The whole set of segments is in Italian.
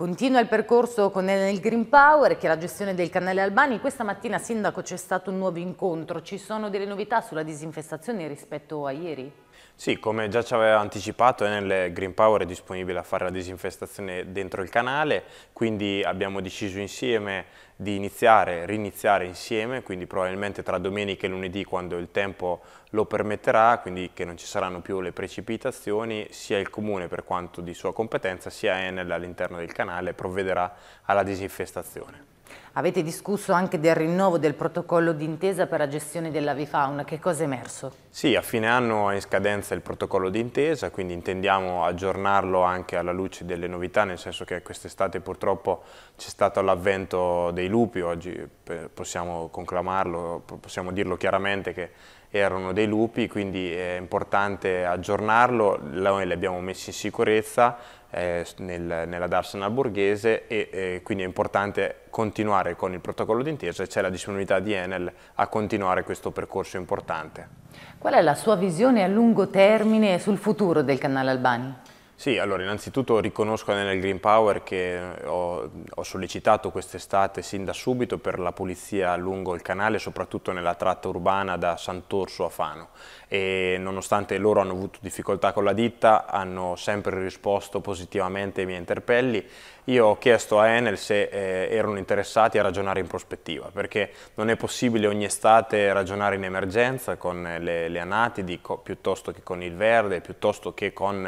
Continua il percorso con Enel Green Power che è la gestione del canale Albani. Questa mattina, Sindaco, c'è stato un nuovo incontro. Ci sono delle novità sulla disinfestazione rispetto a ieri? Sì, come già ci aveva anticipato, Enel Green Power è disponibile a fare la disinfestazione dentro il canale, quindi abbiamo deciso insieme di iniziare, riniziare insieme, quindi probabilmente tra domenica e lunedì quando il tempo lo permetterà, quindi che non ci saranno più le precipitazioni, sia il comune per quanto di sua competenza, sia Enel all'interno del canale provvederà alla disinfestazione. Avete discusso anche del rinnovo del protocollo d'intesa per la gestione dell'avifauna, che cosa è emerso? Sì, a fine anno è in scadenza il protocollo d'intesa, quindi intendiamo aggiornarlo anche alla luce delle novità, nel senso che quest'estate purtroppo c'è stato l'avvento dei lupi, oggi possiamo conclamarlo, possiamo dirlo chiaramente che erano dei lupi, quindi è importante aggiornarlo, noi li abbiamo messi in sicurezza, eh, nel, nella Darsena borghese e eh, quindi è importante continuare con il protocollo d'intesa e c'è la disponibilità di Enel a continuare questo percorso importante. Qual è la sua visione a lungo termine sul futuro del canale Albani? Sì, allora innanzitutto riconosco nel Green Power che eh, ho, ho sollecitato quest'estate sin da subito per la pulizia lungo il canale, soprattutto nella tratta urbana da Sant'Orso a Fano e nonostante loro hanno avuto difficoltà con la ditta hanno sempre risposto positivamente ai miei interpelli. Io ho chiesto a Enel se eh, erano interessati a ragionare in prospettiva perché non è possibile ogni estate ragionare in emergenza con le, le anatidi piuttosto che con il verde, piuttosto che con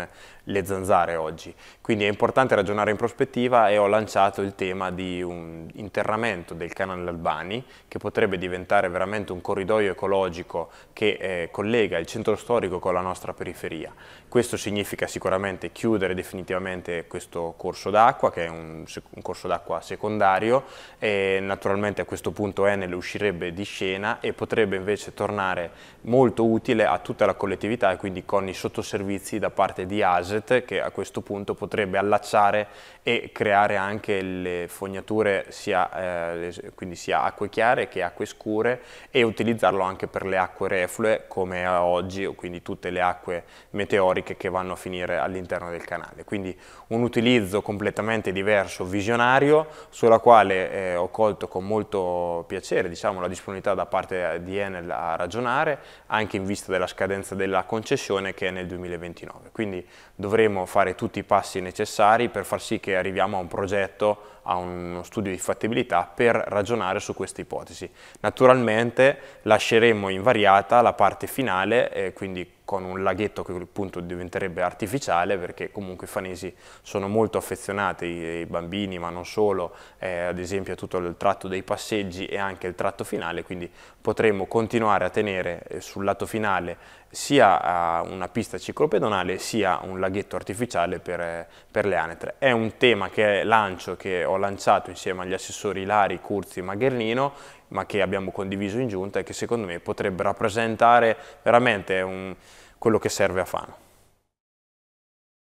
le zanzare zanzare oggi, quindi è importante ragionare in prospettiva e ho lanciato il tema di un interramento del canale Albani che potrebbe diventare veramente un corridoio ecologico che eh, collega il centro storico con la nostra periferia. Questo significa sicuramente chiudere definitivamente questo corso d'acqua che è un, un corso d'acqua secondario e naturalmente a questo punto Enel uscirebbe di scena e potrebbe invece tornare molto utile a tutta la collettività e quindi con i sottoservizi da parte di ASET perché a questo punto potrebbe allacciare e creare anche le fognature sia, eh, quindi sia acque chiare che acque scure e utilizzarlo anche per le acque reflue come oggi, quindi tutte le acque meteoriche che vanno a finire all'interno del canale. Quindi un utilizzo completamente diverso, visionario, sulla quale eh, ho colto con molto piacere diciamo, la disponibilità da parte di Enel a ragionare, anche in vista della scadenza della concessione che è nel 2029. Quindi dovremo fare tutti i passi necessari per far sì che arriviamo a un progetto, a uno studio di fattibilità per ragionare su queste ipotesi. Naturalmente lasceremo invariata la parte finale, eh, quindi con un laghetto che appunto diventerebbe artificiale perché comunque i fanesi sono molto affezionati ai bambini ma non solo, eh, ad esempio a tutto il tratto dei passeggi e anche il tratto finale, quindi potremmo continuare a tenere eh, sul lato finale sia una pista ciclopedonale sia un laghetto artificiale per, eh, per le anatre. È un tema che lancio, che ho lanciato insieme agli assessori Lari, Curzi e Maghernino ma che abbiamo condiviso in giunta e che secondo me potrebbe rappresentare veramente un, quello che serve a Fano.